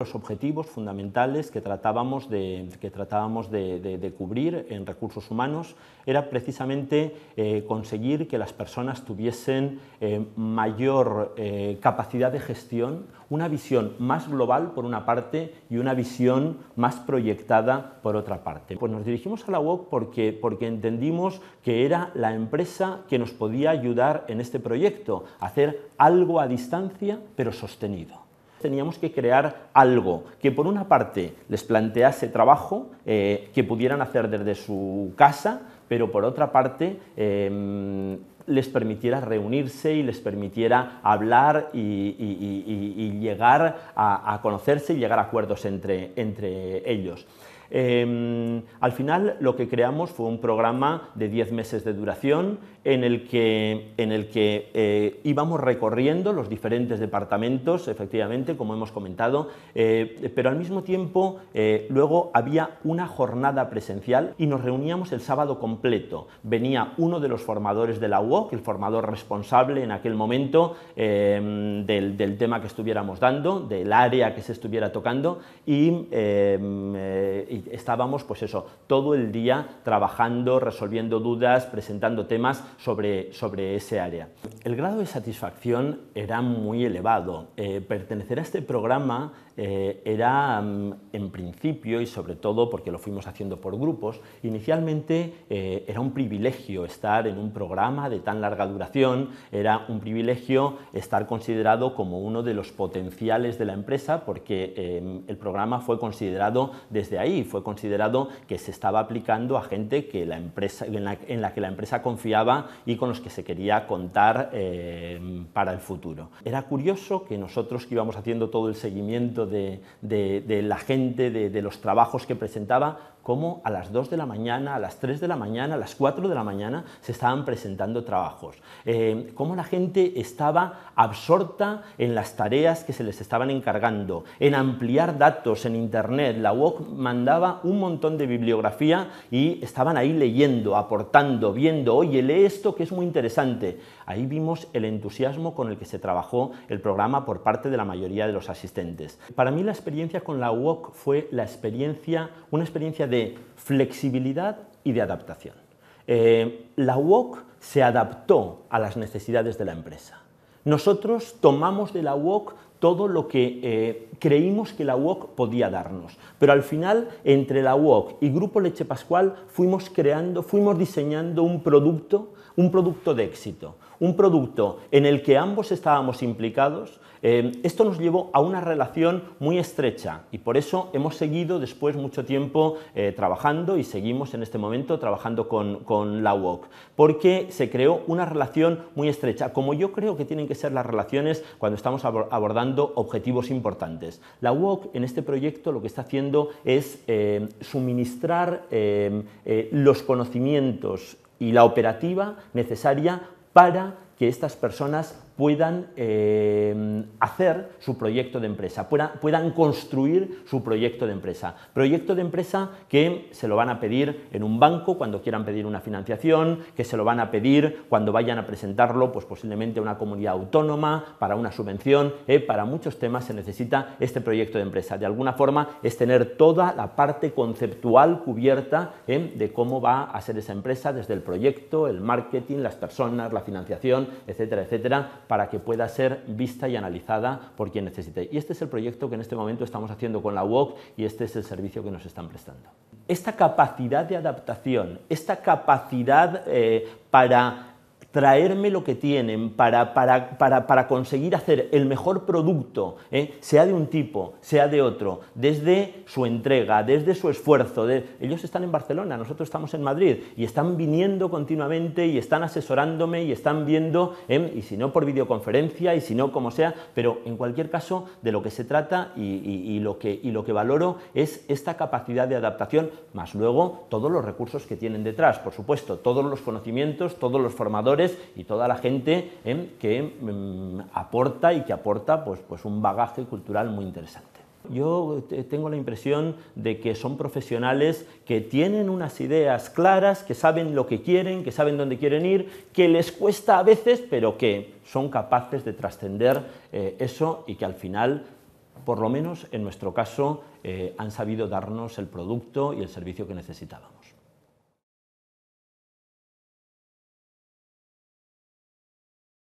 los objetivos fundamentales que tratábamos, de, que tratábamos de, cubrir en recursos humanos era precisamente eh, conseguir que las personas tuviesen eh, mayor eh, capacidad de gestión, una visión más global por una parte y una visión más proyectada por otra parte. Pues nos dirigimos a la UOC porque entendimos que era la empresa que nos podía ayudar en este proyecto, hacer algo a distancia pero sostenido teníamos que crear algo que por una parte les plantease trabajo eh, que pudieran hacer desde su casa, pero por otra parte em, les permitiera reunirse y les permitiera hablar y, llegar a, conocerse y llegar a acuerdos entre, entre ellos. Em, al final lo que creamos fue un programa de 10 meses de duración en el que, en el que eh, íbamos recorriendo los diferentes departamentos, efectivamente, como hemos comentado, eh, pero al mismo tiempo eh, luego había una jornada presencial y nos reuníamos el sábado completo. Venía uno de los formadores de la UOC, el formador responsable en aquel momento em, del, del, tema que estuviéramos dando, del área que se estuviera tocando y em, estábamos, pues eso, todo el día trabajando, resolviendo dudas, presentando temas sobre, sobre ese área. El grado de satisfacción era muy elevado. Eh, pertenecer a este programa eh, era, mm, en principio, y sobre todo porque lo fuimos haciendo por grupos, inicialmente eh, era un privilegio estar en un programa de tan larga duración, era un privilegio estar considerado como uno de los potenciales de la empresa porque el programa fue considerado desde ahí, fue considerado que se estaba aplicando a gente que la empresa, en, la, que la empresa confiaba y con los que se quería contar eh, para el futuro. Era curioso que nosotros que íbamos haciendo todo el seguimiento de, la gente, de los trabajos que presentaba, cómo a las 2 de la mañana, a las 3 de la mañana, a las 4 de la mañana se estaban presentando trabajos, eh, cómo la gente estaba absorta en las tareas que se les estaban encargando, en ampliar datos en Internet. La UOC mandaba un montón de bibliografía y estaban ahí leyendo, aportando, viendo, oye, lee esto que es muy interesante. Ahí vimos el entusiasmo con el que se trabajó el programa por parte de la mayoría de los asistentes. Para mí la experiencia con la UOC fue la experiencia, una experiencia de flexibilidad y de adaptación. Eh, la WOC se adaptó a las necesidades de la empresa. Nosotros tomamos de la WOC todo lo que eh, creímos que la UOC podía darnos. Pero al final, entre la UOC y Grupo Leche Pascual, fuimos creando, fuimos diseñando un producto, un producto de éxito, un producto en el que ambos estábamos implicados. Eh, esto nos llevó a una relación muy estrecha y por eso hemos seguido después mucho tiempo eh, trabajando y seguimos en este momento trabajando con, con la UOC, porque se creó una relación muy estrecha, como yo creo que tienen que ser las relaciones cuando estamos abordando objetivos importantes. La UOC en este proyecto lo que está haciendo es eh, suministrar eh, eh, los conocimientos y la operativa necesaria para que estas personas puedan em, hacer su proyecto de empresa, puedan, construir su proyecto de empresa. Proyecto de empresa que se lo van a pedir en un banco cuando quieran pedir una financiación, que se lo van a pedir cuando vayan a presentarlo, pues posiblemente a una comunidad autónoma, para una subvención, ¿eh? para muchos temas se necesita este proyecto de empresa. De alguna forma es tener toda la parte conceptual cubierta ¿eh? de cómo va a ser esa empresa desde el proyecto, el marketing, las personas, la financiación, etcétera, etcétera, para que pueda ser vista y analizada por quien necesite. Y este es el proyecto que en este momento estamos haciendo con la UOC y este es el servicio que nos están prestando. Esta capacidad de adaptación, esta capacidad eh, para traerme lo que tienen para, para, para, conseguir hacer el mejor producto, ¿eh? sea de un tipo, sea de otro, desde su entrega, desde su esfuerzo. Ellos están en Barcelona, nosotros estamos en Madrid y están viniendo continuamente y están asesorándome y están viendo, ¿eh? y si no por videoconferencia y si no como sea, pero en cualquier caso de lo que se trata y lo, que, y lo que valoro es esta capacidad de adaptación, más luego todos los recursos que tienen detrás, por supuesto, todos los conocimientos, todos los formadores, y toda la gente eh, que mm, aporta y que aporta pues, pues un bagaje cultural muy interesante. Yo tengo la impresión de que son profesionales que tienen unas ideas claras, que saben lo que quieren, que saben dónde quieren ir, que les cuesta a veces, pero que son capaces de trascender eh, eso y que al final, por lo menos en nuestro caso, eh, han sabido darnos el producto y el servicio que necesitábamos.